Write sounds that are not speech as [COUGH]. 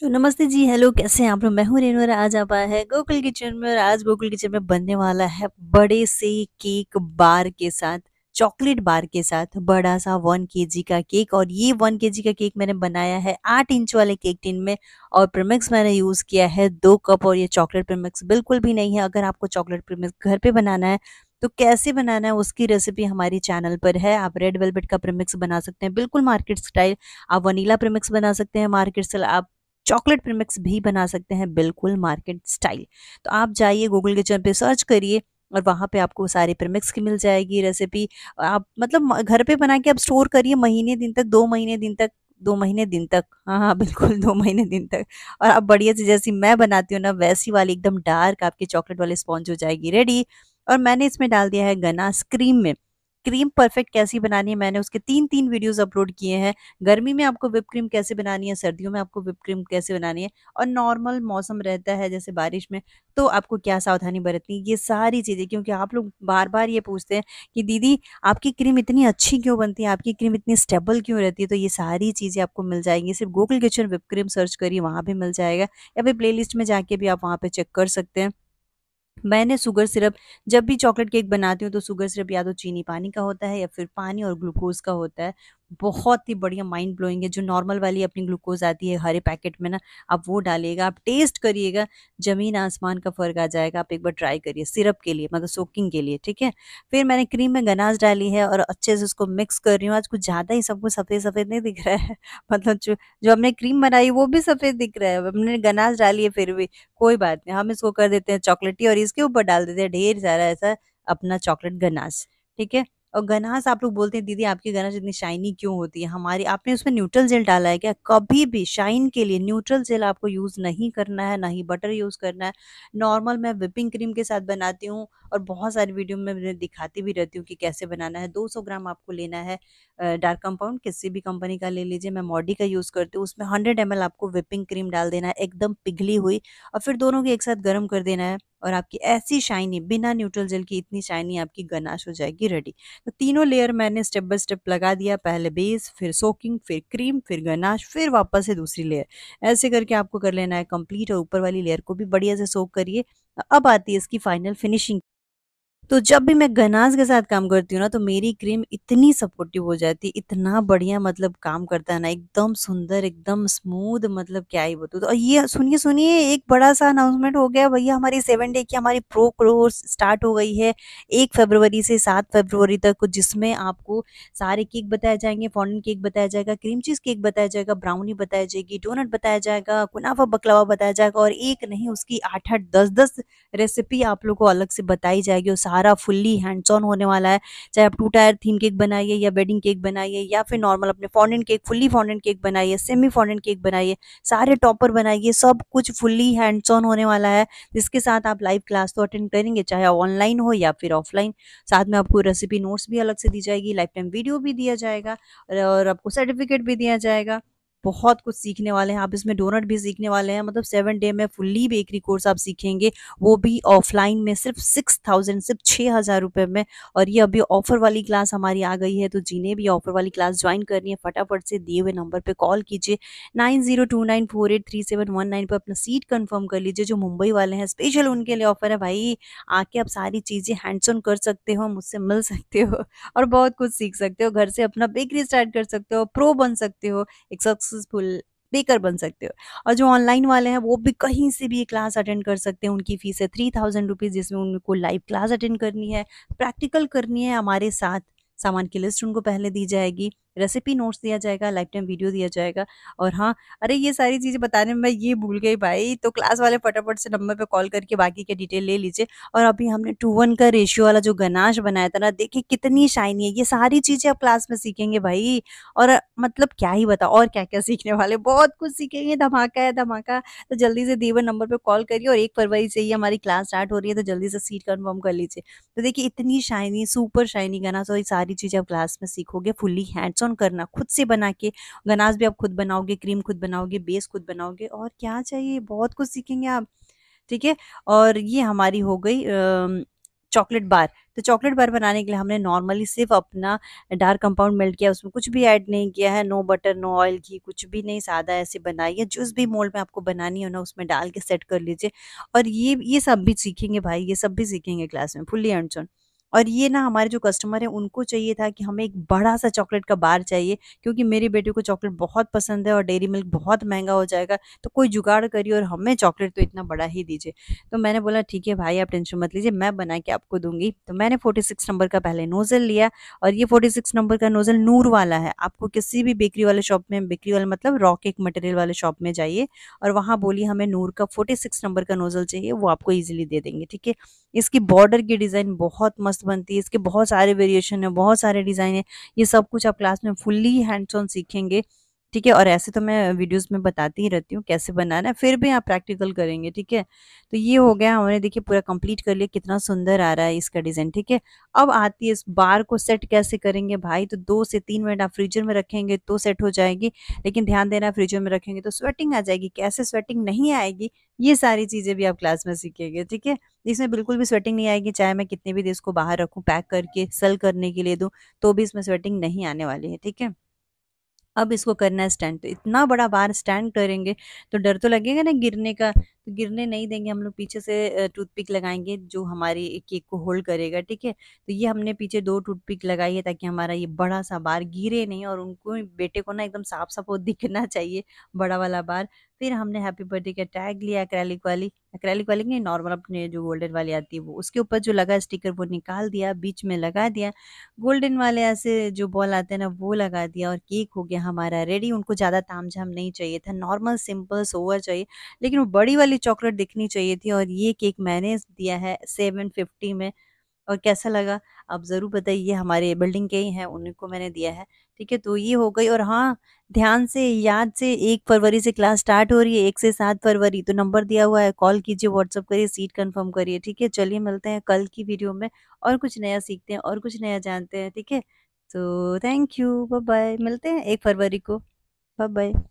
तो नमस्ते जी हेलो कैसे हैं आप लोग मैं हूँ रेनू और आज आप आया है गोकुल किचन में और आज गोकुल किचन में बनने वाला है बड़े से केक बार के साथ चॉकलेट बार के साथ बड़ा सा वन के का केक और ये वन के का केक मैंने बनाया है आठ इंच वाले केक टिन में और प्रिमिक्स मैंने यूज़ किया है दो कप और ये चॉकलेट प्रिमिक्स बिल्कुल भी नहीं है अगर आपको चॉकलेट प्रिमिक्स घर पे बनाना है तो कैसे बनाना है उसकी रेसिपी हमारी चैनल पर है आप रेड वेलवेट का प्रिमिक्स बना सकते हैं बिल्कुल मार्केट स्टाइल आप वनीला प्रिमिक्स बना सकते हैं मार्केट स्टाइल आप चॉकलेट पर भी बना सकते हैं बिल्कुल मार्केट स्टाइल तो आप जाइए गूगल किचन पे सर्च करिए और वहाँ पे आपको सारे प्रिमिक्स की मिल जाएगी रेसिपी आप मतलब घर पे बना के आप स्टोर करिए महीने दिन तक दो महीने दिन तक दो महीने दिन तक हाँ हाँ बिल्कुल दो महीने दिन तक और आप बढ़िया से जैसी मैं बनाती हूँ ना वैसी वाली एकदम डार्क आपके चॉकलेट वाले स्पॉन्ज हो जाएगी रेडी और मैंने इसमें डाल दिया है गना क्रीम में क्रीम परफेक्ट कैसी बनानी है मैंने उसके तीन तीन वीडियोस अपलोड किए हैं गर्मी में आपको विप क्रीम कैसे बनानी है सर्दियों में आपको विप क्रीम कैसे बनानी है और नॉर्मल मौसम रहता है जैसे बारिश में तो आपको क्या सावधानी बरतनी ये सारी चीज़ें क्योंकि आप लोग बार बार ये पूछते हैं कि दीदी आपकी क्रीम इतनी अच्छी क्यों बनती है आपकी क्रीम इतनी स्टेबल क्यों रहती है तो ये सारी चीज़ें आपको मिल जाएंगी सिर्फ Google kitchen whip cream search करिए वहाँ भी मिल जाएगा या फिर प्ले में जाके भी आप वहाँ पर चेक कर सकते हैं मैंने शुगर सिरप जब भी चॉकलेट केक बनाती हूँ तो शुगर सिरप या तो चीनी पानी का होता है या फिर पानी और ग्लूकोज का होता है बहुत ही बढ़िया माइंड ब्लोइंग है जो नॉर्मल वाली अपनी ग्लूकोज आती है हरे पैकेट में ना आप वो डालिएगा आप टेस्ट करिएगा ज़मीन आसमान का फ़र्क आ जाएगा आप एक बार ट्राई करिए सिरप के लिए मतलब सोकिंग के लिए ठीक है फिर मैंने क्रीम में गनाज डाली है और अच्छे से उसको मिक्स कर रही हूँ आज कुछ ज़्यादा ही सबको सफ़ेद सफ़ेद नहीं दिख रहा है [LAUGHS] मतलब जो जो हमने क्रीम बनाई वो भी सफ़ेद दिख रहा है हमने गनाज डाली है फिर भी कोई बात नहीं हम इसको कर देते हैं चॉकलेटी और इसके ऊपर डाल देते हैं ढेर सारा ऐसा अपना चॉकलेट गनाज ठीक है और गनाज आप लोग बोलते हैं दीदी आपकी गनाज इतनी शाइनी क्यों होती है हमारी आपने उसमें न्यूट्रल जेल डाला है क्या कभी भी शाइन के लिए न्यूट्रल जेल आपको यूज़ नहीं करना है ना ही बटर यूज़ करना है नॉर्मल मैं विपिंग क्रीम के साथ बनाती हूँ और बहुत सारी वीडियो में दिखाती भी रहती हूँ कि कैसे बनाना है 200 ग्राम आपको लेना है डार्क कंपाउंड किसी भी कंपनी का ले लीजिए मैं मॉडी का यूज़ करती हूँ उसमें हंड्रेड एम आपको विपिंग क्रीम डाल देना है एकदम पिघली हुई और फिर दोनों को एक साथ गर्म कर देना है और आपकी ऐसी शाइनी बिना न्यूट्रल जेल की इतनी शाइनी आपकी गनाश हो जाएगी रेडी तो तीनों लेयर मैंने स्टेप बाय स्टेप लगा दिया पहले बेस फिर सोकिंग फिर क्रीम फिर गनाश फिर वापस से दूसरी लेयर ऐसे करके आपको कर लेना है कंप्लीट और ऊपर वाली लेयर को भी बढ़िया से सोक करिए अब आती है इसकी फाइनल फिनिशिंग तो जब भी मैं गनाज के साथ काम करती हूँ ना तो मेरी क्रीम इतनी सपोर्टिव हो जाती है इतना बढ़िया मतलब काम करता है ना एकदम सुंदर एकदम स्मूथ मतलब क्या ही बताऊँ तो ये सुनिए सुनिए एक बड़ा सा अनाउंसमेंट हो गया भैया हमारी सेवन डे की हमारी प्रो क्रोर्स स्टार्ट हो गई है एक फरवरी से सात फरवरी तक जिसमें आपको सारे केक बताए जाएंगे फॉन्डन केक बताया जाएगा क्रीम चीज़ केक बताया जाएगा ब्राउनी बताया जाएगी डोनट बताया जाएगा कुनाफा बकलावा बताया जाएगा और एक नहीं उसकी आठ आठ दस दस रेसिपी आप लोग को अलग से बताई जाएगी और सारा फुल्ली हैंड्स ऑन होने वाला है चाहे आप टू टायर थीम केक बनाइए या वेडिंग केक बनाइए या फिर नॉर्मल अपने fondant cake fully fondant cake बनाइए सेमी फॉन्डेंट केक बनाइए सारे टॉपर बनाइए सब कुछ फुल्ली हैंड्स ऑन होने वाला है जिसके साथ आप लाइव क्लास तो अटेंड करेंगे चाहे ऑनलाइन हो या फिर ऑफलाइन साथ में आपको रेसिपी नोट्स भी अलग से दी जाएगी लाइफ टाइम वीडियो भी दिया जाएगा और आपको सर्टिफिकेट भी दिया जाएगा बहुत कुछ सीखने वाले हैं आप इसमें डोनट भी सीखने वाले हैं मतलब सेवन डे में फुल्ली बेकरी कोर्स आप सीखेंगे वो भी ऑफलाइन में सिर्फ सिक्स थाउजेंड सिर्फ छः हज़ार रुपये में और ये अभी ऑफर वाली क्लास हमारी आ गई है तो जिन्हें भी ऑफर वाली क्लास ज्वाइन करनी है फटाफट से दिए हुए नंबर पर कॉल कीजिए nine zero two nine four eight three seven one nine पर अपना सीट कन्फर्म कर लीजिए जो मुंबई वाले हैं स्पेशल उनके लिए ऑफर है भाई आके आप सारी चीज़ें हैंड्स ऑन कर सकते हो मुझसे मिल सकते हो और बहुत कुछ सीख सकते हो घर से अपना बेकरी स्टार्ट कर सकते हो प्रो बन सकते हो एक सक्स सक्सेसफुल बेकर बन सकते हो और जो ऑनलाइन वाले हैं वो भी कहीं से भी क्लास अटेंड कर सकते हैं उनकी फ़ीस है थ्री थाउजेंड रुपीज़ जिसमें उनको लाइव क्लास अटेंड करनी है प्रैक्टिकल करनी है हमारे साथ सामान की लिस्ट उनको पहले दी जाएगी रेसिपी नोट्स दिया जाएगा लाइफ टाइम वीडियो दिया जाएगा और हाँ अरे ये सारी चीज़ें बताने में मैं ये भूल गई भाई तो क्लास वाले फटाफट से नंबर पर कॉल करके बाकी के डिटेल ले लीजिए और अभी हमने टू वन का रेशियो वाला जो गनाश बनाया था ना देखिए कितनी शाइनी है ये सारी चीज़ें आप क्लास में सीखेंगे भाई और मतलब क्या ही बताओ और क्या क्या सीखने वाले बहुत कुछ सीखेंगे धमाका है धमाका तो जल्दी से दीवन नंबर पर कॉल करिए और एक फरवरी से ही हमारी क्लास स्टार्ट हो रही है तो जल्दी से सीट कन्फर्म कर लीजिए तो देखिए इतनी शाइनी सुपर शाइनी गनाश और ये सारी चीज़ें आप क्लास में सीखोगे फुल्ली हैंड्स ऑन करना खुद से बना के गनाज भी आप खुद बनाओगे क्रीम खुद बनाओगे बेस खुद बनाओगे और क्या चाहिए बहुत कुछ सीखेंगे आप ठीक है और ये हमारी हो गई चॉकलेट बार तो चॉकलेट बार बनाने के लिए हमने नॉर्मली सिर्फ अपना डार्क कंपाउंड मेल्ट किया उसमें कुछ भी ऐड नहीं किया है नो बटर नो ऑयल घी कुछ भी नहीं सादा ऐसे बनाई है जिस भी मोल्ड में आपको बनानी हो ना उसमें डाल के सेट कर लीजिए और ये ये सब भी सीखेंगे भाई ये सब भी सीखेंगे क्लास में फुल्ली एंड और ये ना हमारे जो कस्टमर हैं उनको चाहिए था कि हमें एक बड़ा सा चॉकलेट का बार चाहिए क्योंकि मेरी बेटी को चॉकलेट बहुत पसंद है और डेयरी मिल्क बहुत महंगा हो जाएगा तो कोई जुगाड़ करिए और हमें चॉकलेट तो इतना बड़ा ही दीजिए तो मैंने बोला ठीक है भाई आप टेंशन मत लीजिए मैं बना के आपको दूंगी तो मैंने फोर्टी नंबर का पहले नोज़ल लिया और ये फोर्टी नंबर का नोज़ल नूर वाला है आपको किसी भी बेकरी वाले शॉप में बेकरी वाले मतलब रॉक एक मटेरियल वाले शॉप में जाइए और वहाँ बोलिए हमें नूर का फोर्टी नंबर का नोज़ल चाहिए वो आपको ईजिली दे देंगे ठीक है इसकी बॉर्डर की डिज़ाइन बहुत मस्त मस्त बनती है इसके बहुत सारे वेरिएशन है बहुत सारे डिज़ाइन है ये सब कुछ आप क्लास में फुल्ली हैंड्स ऑन सीखेंगे ठीक है और ऐसे तो मैं वीडियोस में बताती ही रहती हूँ कैसे बनाना है फिर भी आप प्रैक्टिकल करेंगे ठीक है तो ये हो गया हमने देखिए पूरा कंप्लीट कर लिया कितना सुंदर आ रहा है इसका डिज़ाइन ठीक है अब आती है इस बार को सेट कैसे करेंगे भाई तो दो से तीन मिनट आप फ्रीजर में रखेंगे तो सेट हो जाएगी लेकिन ध्यान देना फ्रीजर में रखेंगे तो स्वेटिंग आ जाएगी कैसे स्वेटिंग नहीं आएगी ये सारी चीज़ें भी आप क्लास में सीखेंगे ठीक है इसमें बिल्कुल भी स्वेटिंग नहीं आएगी चाहे मैं कितने भी देर इसको बाहर रखूँ पैक करके सेल करने के लिए दूँ तो भी इसमें स्वेटिंग नहीं आने वाली है ठीक है अब इसको करना है स्टैंड तो इतना बड़ा बार स्टैंड करेंगे तो डर तो लगेगा ना गिरने का तो गिरने नहीं देंगे हम लोग पीछे से टूथपिक लगाएंगे जो हमारी केक को होल्ड करेगा ठीक है तो ये हमने पीछे दो टूथपिक लगाई है ताकि हमारा ये बड़ा सा बार गिरे नहीं और उनको बेटे को ना एकदम साफ साफ वो दिखना चाहिए बड़ा वाला बार फिर हमने हैप्पी बर्थडे का टैग लिया अक्रैलिक वाली अक्रैलिक वाली नहीं नॉर्मल अपने जो गोल्डन वाली आती है वो उसके ऊपर जो लगा स्टिकर वो निकाल दिया बीच में लगा दिया गोल्डन वाले ऐसे जो बॉल आते हैं ना वो लगा दिया और केक हो गया हमारा रेडी उनको ज़्यादा ताम झाम नहीं चाहिए था नॉर्मल सिंपल सोवर चाहिए लेकिन वो बड़ी वाली चॉकलेट दिखनी चाहिए थी और ये केक मैंने दिया है सेवन में और कैसा लगा आप ज़रूर बताइए हमारे बिल्डिंग के ही हैं उनको मैंने दिया है ठीक है तो ये हो गई और हाँ ध्यान से याद से एक फरवरी से क्लास स्टार्ट हो रही है एक से सात फरवरी तो नंबर दिया हुआ है कॉल कीजिए व्हाट्सअप करिए सीट कंफर्म करिए ठीक है चलिए मिलते हैं कल की वीडियो में और कुछ नया सीखते हैं और कुछ नया जानते हैं ठीक है तो थैंक यू बाय बाय मिलते हैं एक फरवरी को बाय बाय